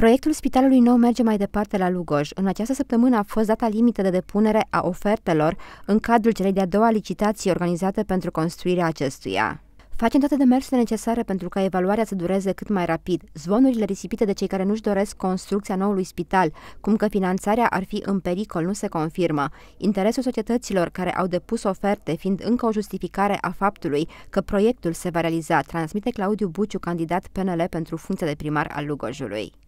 Proiectul Spitalului Nou merge mai departe la Lugoj. În această săptămână a fost data limită de depunere a ofertelor în cadrul celei de-a doua licitații organizate pentru construirea acestuia. Facem toate demersurile necesare pentru ca evaluarea să dureze cât mai rapid. Zvonurile risipite de cei care nu-și doresc construcția noului spital, cum că finanțarea ar fi în pericol, nu se confirmă. Interesul societăților care au depus oferte fiind încă o justificare a faptului că proiectul se va realiza, transmite Claudiu Buciu, candidat PNL pentru funcția de primar al Lugojului.